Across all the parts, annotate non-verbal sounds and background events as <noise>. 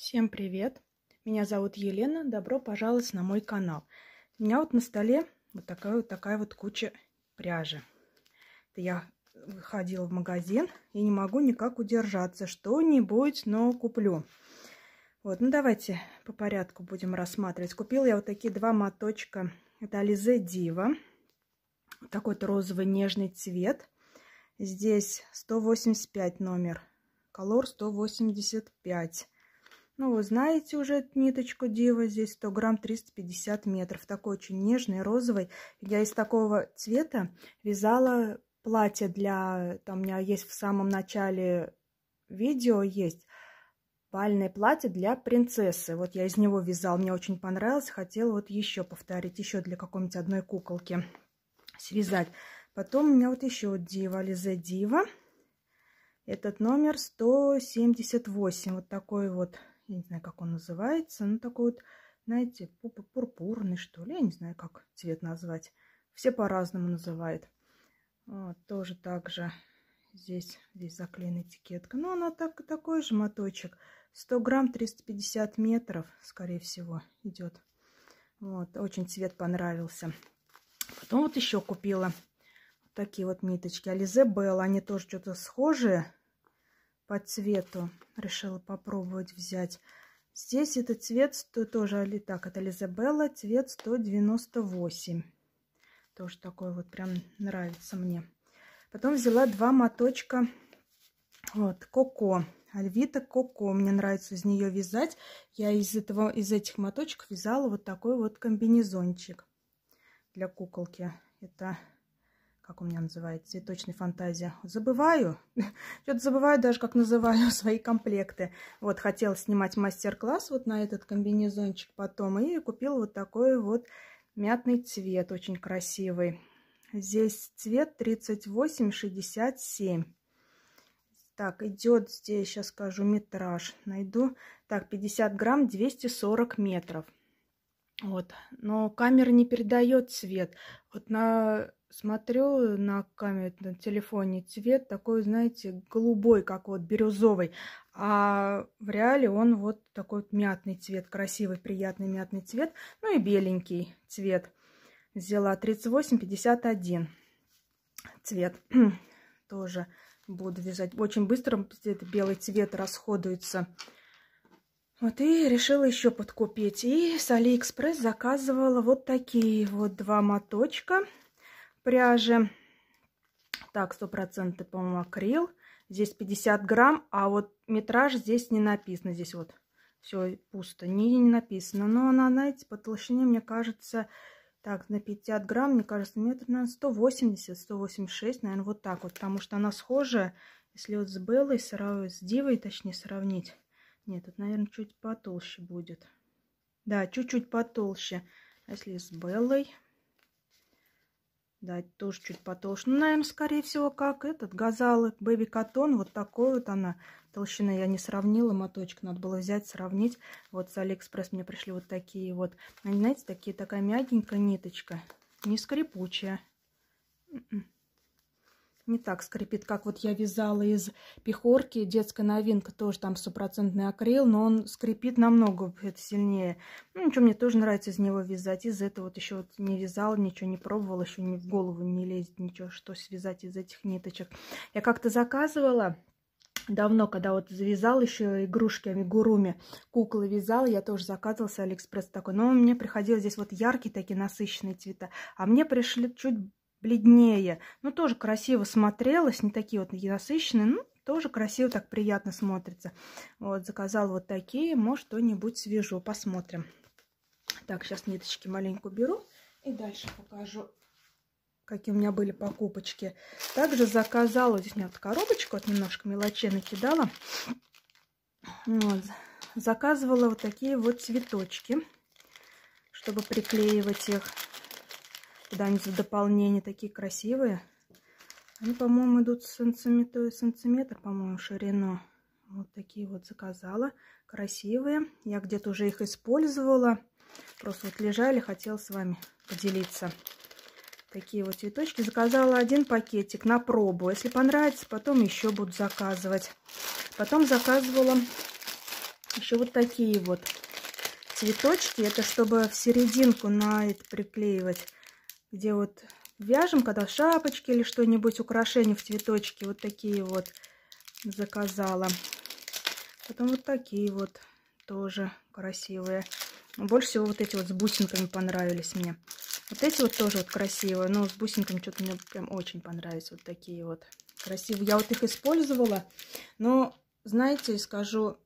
Всем привет! Меня зовут Елена. Добро пожаловать на мой канал. У меня вот на столе вот такая вот, такая вот куча пряжи. Это я выходила в магазин и не могу никак удержаться. Что-нибудь, но куплю. Вот, ну давайте по порядку будем рассматривать. Купила я вот такие два моточка. Это Ализе Дива. Вот такой-то розовый нежный цвет. Здесь 185 номер. Колор 185. Ну, вы знаете уже ниточку Дива, здесь 100 грамм 350 метров. Такой очень нежный, розовый. Я из такого цвета вязала платье для... Там у меня есть в самом начале видео есть бальное платье для принцессы. Вот я из него вязала, мне очень понравилось. Хотела вот еще повторить, еще для какой-нибудь одной куколки связать. Потом у меня вот еще Дива, Лизе Дива. Этот номер 178, вот такой вот я не знаю, как он называется, ну такой вот, знаете, пурпурный, что ли, я не знаю, как цвет назвать. Все по-разному называют. Вот, тоже так же здесь, здесь заклеена этикетка. Но она так, такой же моточек. 100 грамм 350 метров, скорее всего, идет. Вот, очень цвет понравился. Потом вот еще купила вот такие вот ниточки. Ализе Белл, они тоже что-то схожие по цвету. Решила попробовать взять. Здесь этот цвет тоже, так, это Лизабелла, цвет 198. Тоже такой вот прям нравится мне. Потом взяла два моточка, вот, Коко. Альвита Коко. Мне нравится из нее вязать. Я из, этого, из этих моточков вязала вот такой вот комбинезончик для куколки. Это как у меня называется, цветочной фантазия. Забываю, <laughs> что-то забываю даже, как называю <laughs> свои комплекты. Вот, хотела снимать мастер-класс вот на этот комбинезончик потом, и купила вот такой вот мятный цвет, очень красивый. Здесь цвет 38,67. Так, идет здесь, сейчас скажу, метраж найду. Так, 50 грамм, 240 метров. Вот, но камера не передает цвет. Вот на смотрю на камеру, на телефоне, цвет такой, знаете, голубой, как вот бирюзовый. А в реале он вот такой вот мятный цвет, красивый, приятный мятный цвет. Ну и беленький цвет. Взяла 38,51 цвет. <clears throat> Тоже буду вязать. Очень быстро белый цвет расходуется. Вот и решила еще подкупить. И с Алиэкспресс заказывала вот такие вот два моточка пряжи. Так, 100% по-моему акрил. Здесь 50 грамм, а вот метраж здесь не написано. Здесь вот все пусто, не, не написано. Но она, знаете, по толщине, мне кажется, так, на 50 грамм, мне кажется, метр, наверное, 180, 186, наверное, вот так вот. Потому что она схожая, если вот с Беллой, срав... с Дивой, точнее, сравнить. Нет, тут, наверное, чуть потолще будет. Да, чуть-чуть потолще. А если с Беллой... Да, тоже чуть потолще. Ну, наверное, скорее всего, как этот газалы Бэби Катон, Вот такой вот она толщина. Я не сравнила моточек. Надо было взять, сравнить. Вот с Алиэкспресс мне пришли вот такие вот. Они, знаете, такие, такая мягенькая ниточка. Не скрипучая. М-м не так скрипит, как вот я вязала из пехорки. Детская новинка тоже там стопроцентный акрил, но он скрипит намного это сильнее. Ну, ничего, мне тоже нравится из него вязать. Из этого вот еще вот не вязала, ничего не пробовала, еще ни в голову не лезет ничего, что связать из этих ниточек. Я как-то заказывала давно, когда вот завязал еще игрушки амигуруми, куклы вязал, я тоже заказывался Алиэкспресс такой. Но мне приходилось здесь вот яркие такие насыщенные цвета, а мне пришли чуть бледнее. но тоже красиво смотрелось, не такие вот насыщенные, но ну, тоже красиво так приятно смотрится. Вот, заказал вот такие, может, что-нибудь свежу, посмотрим. Так, сейчас ниточки маленько беру и дальше покажу, какие у меня были покупочки. Также заказала, здесь у меня вот коробочку, вот немножко мелочей накидала. Вот, заказывала вот такие вот цветочки, чтобы приклеивать их куда-нибудь в дополнение. Такие красивые. Они, по-моему, идут сантиметр, сантиметр по-моему, ширину. Вот такие вот заказала. Красивые. Я где-то уже их использовала. Просто вот лежали, хотела с вами поделиться. Такие вот цветочки. Заказала один пакетик на пробу. Если понравится, потом еще буду заказывать. Потом заказывала еще вот такие вот цветочки. Это чтобы в серединку на это приклеивать где вот вяжем, когда шапочки или что-нибудь, украшения в цветочки, вот такие вот заказала. Потом вот такие вот тоже красивые. Больше всего вот эти вот с бусинками понравились мне. Вот эти вот тоже вот красивые, но с бусинками что-то мне прям очень понравились. Вот такие вот красивые. Я вот их использовала, но, знаете, скажу,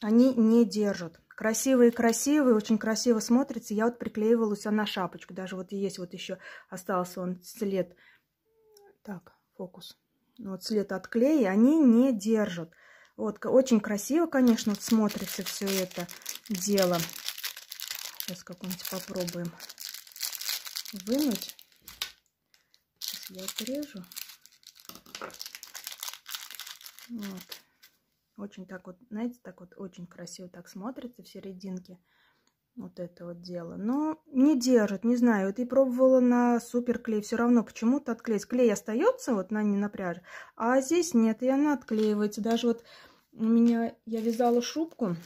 они не держат. Красивые-красивые, очень красиво смотрится. Я вот приклеивала у а, себя на шапочку. Даже вот есть вот еще остался он след. Так, фокус. Вот след от клея. Они не держат. Вот, очень красиво, конечно, вот смотрится все это дело. Сейчас какой-нибудь попробуем вынуть. Сейчас я отрежу. Вот. Очень так вот, знаете, так вот очень красиво так смотрится в серединке вот это вот дело. Но не держит, не знаю. Вот и пробовала на суперклей, все равно почему-то отклеить. Клей остается вот на, не на пряже, а здесь нет, и она отклеивается. Даже вот у меня, я вязала шубку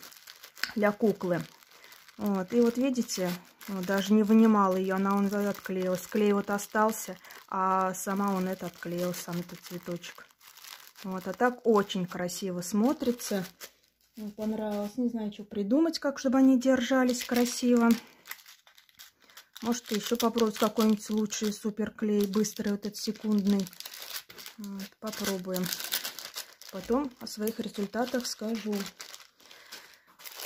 для куклы, вот, и вот видите, ну, даже не вынимала ее, она он отклеилась. Клей вот остался, а сама он это отклеил, сам этот цветочек. Вот, а так очень красиво смотрится. Мне понравилось. Не знаю, что придумать, как чтобы они держались красиво. Может, еще попробовать какой-нибудь лучший суперклей, быстрый этот секундный. Вот, попробуем. Потом о своих результатах скажу.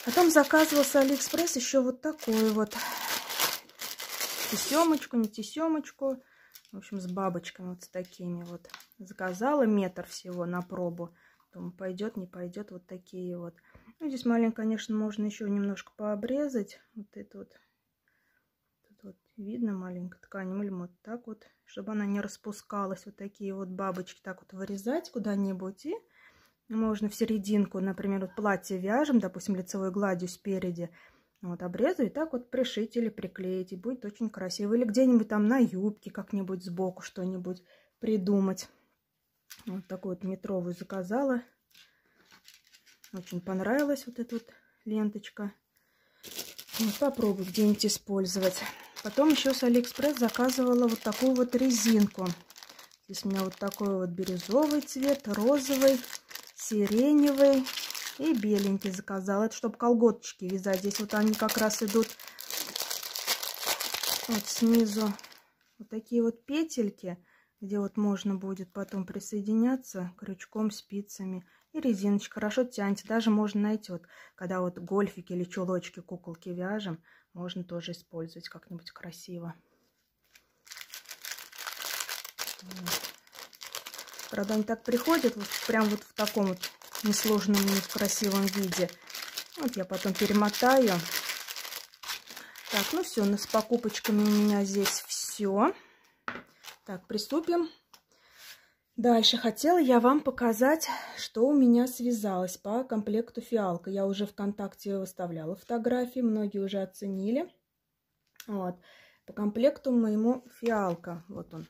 Потом заказывался Алиэкспресс еще вот такой вот тесемочку, не тесемочку. В общем, с бабочками вот с такими вот заказала метр всего на пробу. Думаю, пойдет, не пойдет, вот такие вот. Ну, здесь маленько, конечно, можно еще немножко пообрезать. Вот это вот. Тут вот видно маленькая ткань. Или вот так вот, чтобы она не распускалась. Вот такие вот бабочки так вот вырезать куда-нибудь. И можно в серединку, например, вот платье вяжем, допустим, лицевой гладью спереди. Вот обрезу и так вот пришить или приклеить. И будет очень красиво. Или где-нибудь там на юбке как-нибудь сбоку что-нибудь придумать. Вот такую вот метровую заказала. Очень понравилась вот эта вот ленточка. Вот, ну, попробую где-нибудь использовать. Потом еще с Алиэкспресс заказывала вот такую вот резинку. Здесь у меня вот такой вот бирюзовый цвет, розовый, сиреневый и беленький заказала. Это чтобы колготочки вязать. Здесь вот они как раз идут вот снизу. Вот такие вот петельки где вот можно будет потом присоединяться крючком, спицами и резиночка хорошо тянется. Даже можно найти, вот, когда вот гольфики или чулочки, куколки вяжем, можно тоже использовать как-нибудь красиво. Вот. Правда, они так приходят, вот прям вот в таком вот несложном и красивом виде. Вот я потом перемотаю. Так, ну все, у нас с покупочками у меня здесь все. Так, приступим. Дальше хотела я вам показать, что у меня связалось по комплекту фиалка. Я уже ВКонтакте выставляла фотографии, многие уже оценили. Вот. По комплекту моему фиалка. Вот он.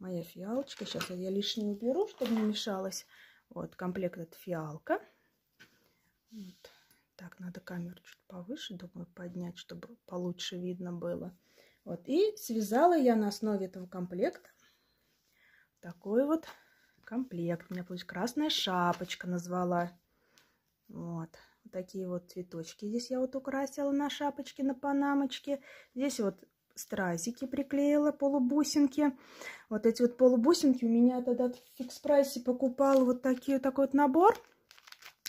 Моя фиалочка. Сейчас я лишнее уберу, чтобы не мешалось. Вот, комплект это фиалка. Вот. Так, надо камеру чуть повыше, думаю, поднять, чтобы получше видно было. Вот, и связала я на основе этого комплекта такой вот комплект. У меня получилась красная шапочка назвала. Вот. такие вот цветочки здесь я вот украсила на шапочке, на панамочке. Здесь вот стразики приклеила, полубусинки. Вот эти вот полубусинки у меня тогда в фикс-прайсе покупала вот такие, такой вот набор.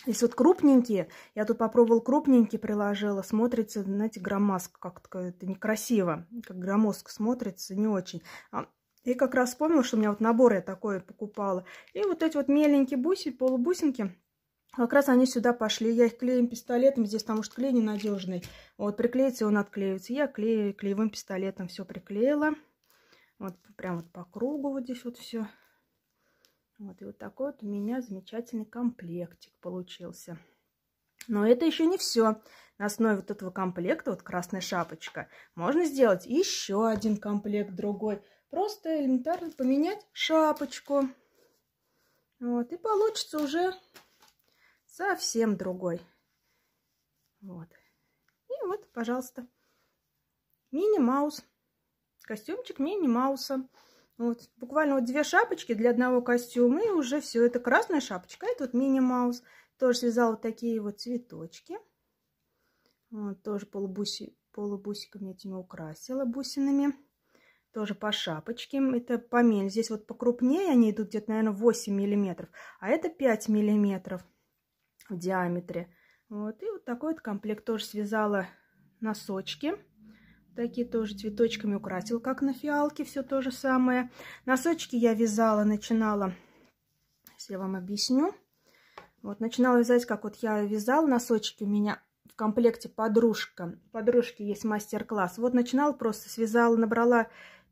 Здесь вот крупненькие, я тут попробовал крупненькие приложила, смотрится, знаете, громоздко как-то, это некрасиво, как громоздко смотрится, не очень. А, и как раз вспомнила, что у меня вот набор я такой покупала. И вот эти вот меленькие буси, полубусинки, как раз они сюда пошли. Я их клеем пистолетом, здесь потому что клей ненадежный. Вот приклеится, он отклеится. Я клею клеевым пистолетом все приклеила. Вот прям вот по кругу вот здесь вот все. Вот, и вот такой вот у меня замечательный комплектик получился. Но это еще не все. На основе вот этого комплекта, вот красная шапочка, можно сделать еще один комплект другой. Просто элементарно поменять шапочку. Вот, и получится уже совсем другой. Вот. И вот, пожалуйста, мини-маус. Костюмчик мини-мауса. Вот, буквально вот две шапочки для одного костюма, и уже все. Это красная шапочка, а это вот мини-маус. Тоже связала вот такие вот цветочки. Вот, тоже полубуси, полубусиками этими украсила бусинами. Тоже по шапочке. Это помельче. Здесь вот покрупнее они идут где-то, наверное, 8 миллиметров. А это 5 миллиметров в диаметре. Вот, и вот такой вот комплект тоже связала носочки. Такие тоже цветочками украсил, как на фиалке, все то же самое. Носочки я вязала, начинала, если я вам объясню. Вот, начинала вязать, как вот я вязала носочки, у меня в комплекте подружка. Подружки есть мастер-класс. Вот начинала, просто связала, набрала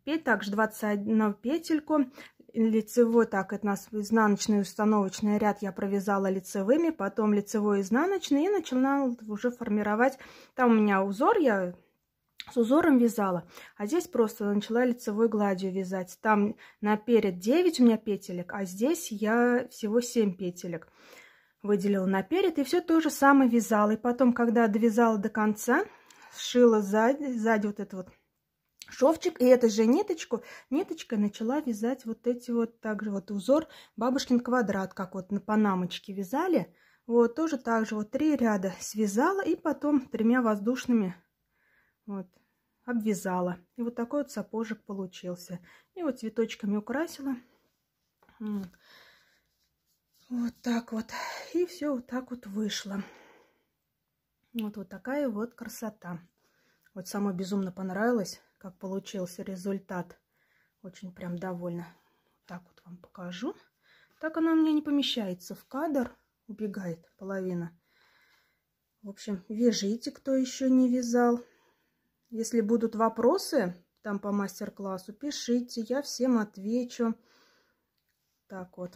петь, также 21 петельку. Лицевой, так, это у нас изнаночный установочный ряд я провязала лицевыми, потом лицевой изнаночный и начинала уже формировать. Там у меня узор, я с узором вязала, а здесь просто начала лицевой гладью вязать. Там наперед 9 у меня петелек, а здесь я всего 7 петелек выделила наперед. И все то же самое вязала. И потом, когда довязала до конца, сшила сзади, сзади вот этот вот шовчик. И эту же ниточку, ниточкой начала вязать вот эти вот, также вот узор бабушкин квадрат, как вот на панамочке вязали. Вот тоже так же вот три ряда связала и потом тремя воздушными вот, обвязала. И вот такой вот сапожек получился. И вот цветочками украсила. Вот так вот. И все вот так вот вышло. Вот, вот такая вот красота. Вот сама безумно понравилось, как получился результат. Очень прям довольна. так вот вам покажу. Так она у меня не помещается в кадр. Убегает половина. В общем, вяжите, кто еще не вязал. Если будут вопросы там по мастер-классу, пишите, я всем отвечу. Так вот.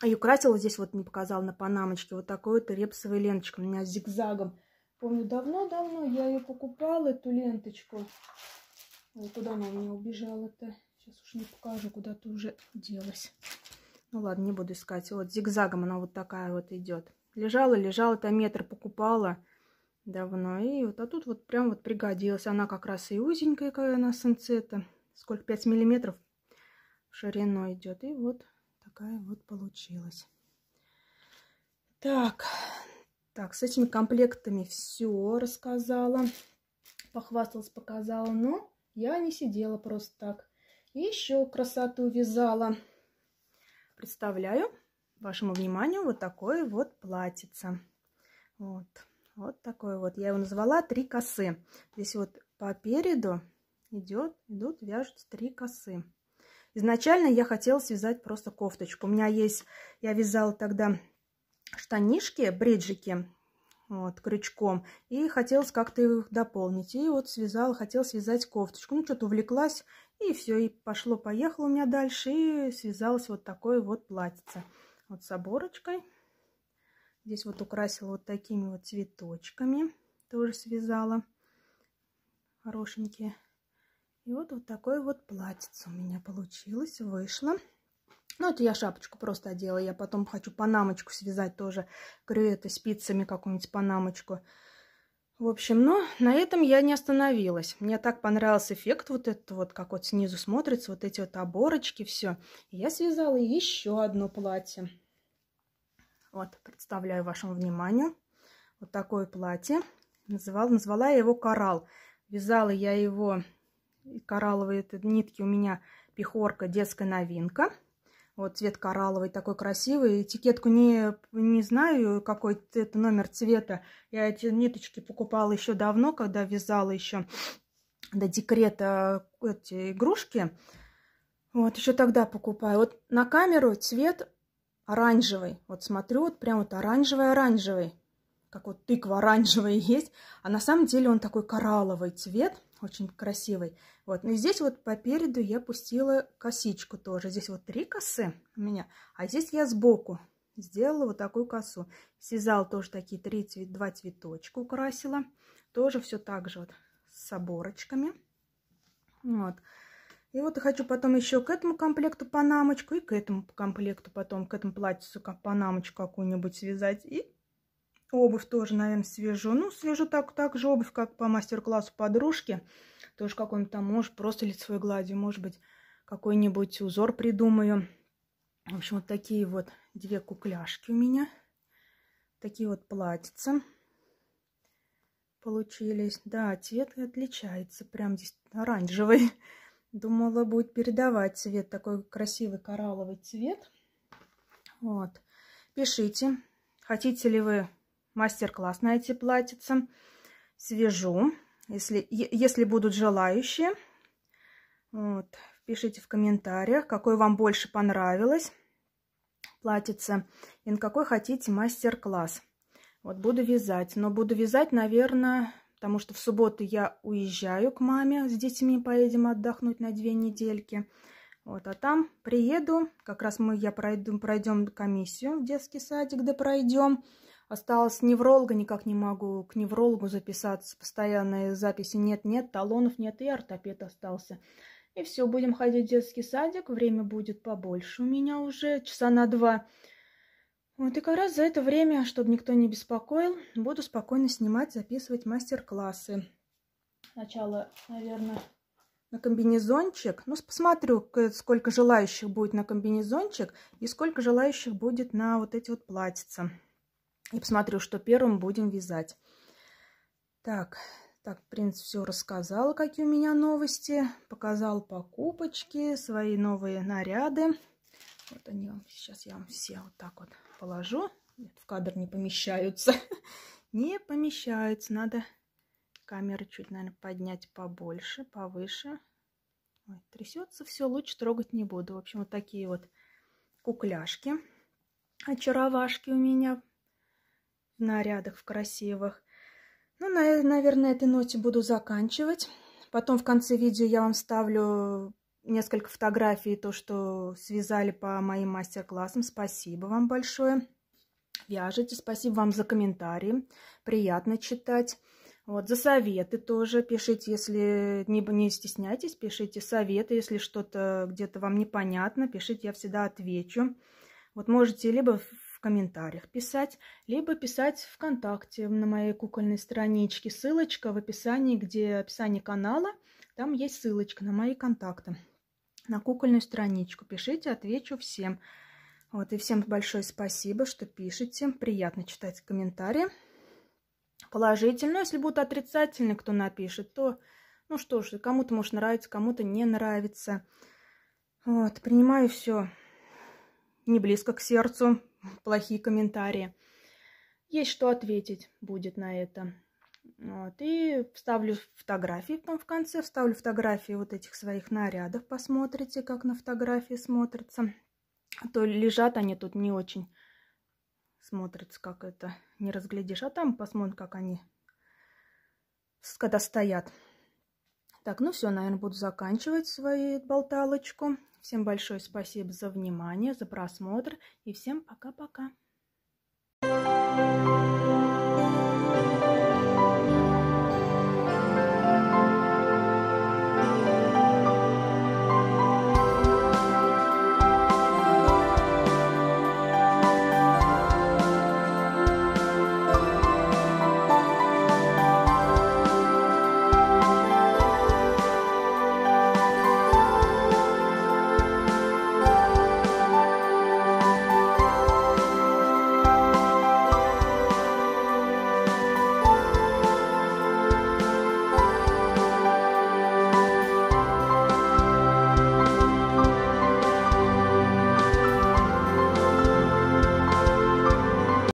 А я украсила здесь, вот не показала на панамочке, вот такой вот репсовой ленточкой. У меня с зигзагом. Помню, давно-давно я ее покупала, эту ленточку. Ой, куда она у меня убежала-то? Сейчас уж не покажу, куда ты уже делась. Ну ладно, не буду искать. Вот зигзагом она вот такая вот идет. Лежала, лежала, там метр покупала давно. И вот, а тут вот прям вот пригодилась. Она как раз и узенькая, какая она санцета. Сколько? 5 миллиметров шириной идет. И вот такая вот получилась. Так, так, с этими комплектами все рассказала. Похвасталась, показала. Но я не сидела просто так. Еще красоту вязала. Представляю вашему вниманию вот такое вот платьице. Вот. Вот такой вот. Я его назвала «Три косы». Здесь вот по переду идет, идут, вяжутся три косы. Изначально я хотела связать просто кофточку. У меня есть, я вязала тогда штанишки, бриджики, вот, крючком. И хотелось как-то их дополнить. И вот связала, хотел связать кофточку. Ну, что-то увлеклась, и все, и пошло-поехало у меня дальше. И связалась вот такое вот платьице. Вот с оборочкой. Здесь вот украсила вот такими вот цветочками. Тоже связала. Хорошенькие. И вот вот такое вот платьице у меня получилось. Вышло. Ну, это я шапочку просто одела. Я потом хочу панамочку связать тоже. Крюэты спицами какую-нибудь панамочку. В общем, но на этом я не остановилась. Мне так понравился эффект вот этот вот, как вот снизу смотрится, вот эти вот оборочки, все. Я связала еще одно платье. Вот, представляю вашему вниманию вот такое платье. Называла, назвала я его коралл. Вязала я его, коралловые нитки у меня пехорка, детская новинка. Вот цвет коралловый такой красивый. Этикетку не, не знаю, какой это номер цвета. Я эти ниточки покупала еще давно, когда вязала еще до декрета э, эти игрушки. Вот еще тогда покупаю. Вот на камеру цвет оранжевый. Вот смотрю, вот прям вот оранжевый-оранжевый. Как вот тыква оранжевая <laughs> есть. А на самом деле он такой коралловый цвет, очень красивый. Вот. Ну и здесь вот по переду я пустила косичку тоже. Здесь вот три косы у меня, а здесь я сбоку сделала вот такую косу. связал тоже такие три, цвета, два цветочка украсила. Тоже все так же вот с оборочками. Вот. И вот я хочу потом еще к этому комплекту панамочку и к этому комплекту потом, к этому платьицу панамочку какую-нибудь связать. И обувь тоже, наверное, свяжу. Ну, свяжу так, так же обувь, как по мастер-классу подружки. Тоже какой-нибудь там, может, просто лицевой гладью, может быть, какой-нибудь узор придумаю. В общем, вот такие вот две кукляшки у меня. Такие вот платьица получились. Да, цвет отличается. Прям здесь оранжевый. Думала, будет передавать цвет, такой красивый коралловый цвет. Вот. Пишите, хотите ли вы мастер-класс на эти платьица. Свяжу, если, если будут желающие. Вот. Пишите в комментариях, какой вам больше понравилось платьице и на какой хотите мастер-класс. Вот буду вязать, но буду вязать, наверное, потому что в субботу я уезжаю к маме, с детьми поедем отдохнуть на две недельки. Вот, а там приеду, как раз мы, я пройду, пройдем комиссию в детский садик, да пройдем. Осталось невролога, никак не могу к неврологу записаться, постоянные записи нет-нет, талонов нет, и ортопед остался. И все, будем ходить в детский садик, время будет побольше у меня уже, часа на два вот и как раз за это время, чтобы никто не беспокоил, буду спокойно снимать, записывать мастер-классы. Сначала, наверное, на комбинезончик. Ну, посмотрю, сколько желающих будет на комбинезончик и сколько желающих будет на вот эти вот платьица. И посмотрю, что первым будем вязать. Так, так, в принципе, все рассказал, какие у меня новости. показал покупочки, свои новые наряды. Вот они вам, сейчас я вам все вот так вот положу. Нет, в кадр не помещаются. <laughs> не помещаются. Надо камеру чуть, наверное, поднять побольше, повыше. Ой, трясется все, лучше трогать не буду. В общем, вот такие вот кукляшки. Очаровашки у меня в нарядах, в красивых. Ну, на, наверное, этой ноте буду заканчивать. Потом в конце видео я вам ставлю несколько фотографий, то, что связали по моим мастер-классам. Спасибо вам большое. вяжите Спасибо вам за комментарии. Приятно читать. Вот, за советы тоже пишите, если не, не стесняйтесь, пишите советы, если что-то где-то вам непонятно, пишите, я всегда отвечу. Вот можете либо в комментариях писать, либо писать ВКонтакте на моей кукольной страничке. Ссылочка в описании, где описание канала, там есть ссылочка на мои контакты на кукольную страничку. Пишите, отвечу всем. Вот, и всем большое спасибо, что пишете. Приятно читать комментарии. Положительно, если будут отрицательные, кто напишет, то, ну что ж, кому-то может нравиться, кому-то не нравится. Вот, принимаю все не близко к сердцу, плохие комментарии. Есть что ответить будет на это. Вот, и вставлю фотографии там в конце, вставлю фотографии вот этих своих нарядов, посмотрите, как на фотографии смотрится. А то лежат они тут не очень смотрятся, как это не разглядишь. А там посмотрим, как они, когда стоят. Так, ну все, наверное, буду заканчивать свою болталочку. Всем большое спасибо за внимание, за просмотр и всем пока-пока.